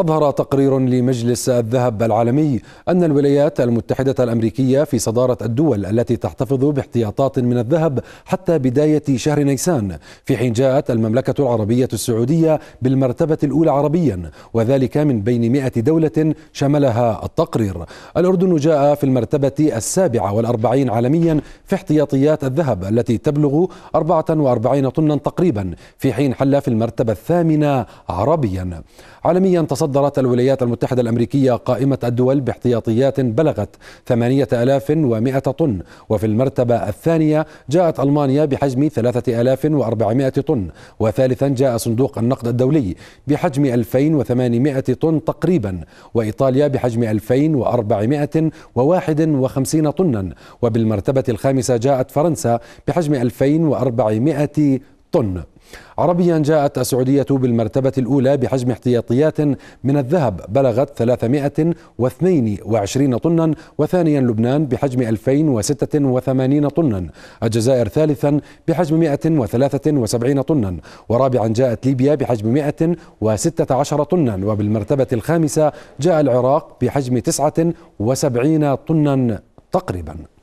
أظهر تقرير لمجلس الذهب العالمي أن الولايات المتحدة الأمريكية في صدارة الدول التي تحتفظ باحتياطات من الذهب حتى بداية شهر نيسان في حين جاءت المملكة العربية السعودية بالمرتبة الأولى عربيا وذلك من بين 100 دولة شملها التقرير الأردن جاء في المرتبة السابعة والأربعين عالميا في احتياطيات الذهب التي تبلغ 44 طنا تقريبا في حين حل في المرتبة الثامنة عربيا عالميا تصدر صدرت الولايات المتحدة الأمريكية قائمة الدول باحتياطيات بلغت 8100 طن وفي المرتبة الثانية جاءت ألمانيا بحجم 3400 طن وثالثا جاء صندوق النقد الدولي بحجم 2800 طن تقريبا وإيطاليا بحجم 2451 طنا وبالمرتبة الخامسة جاءت فرنسا بحجم 2400 طن عربيا جاءت السعودية بالمرتبة الأولى بحجم احتياطيات من الذهب بلغت 322 طنا وثانيا لبنان بحجم 2086 طنا الجزائر ثالثا بحجم 173 طنا ورابعا جاءت ليبيا بحجم 116 طنا وبالمرتبة الخامسة جاء العراق بحجم 79 طنا تقريباً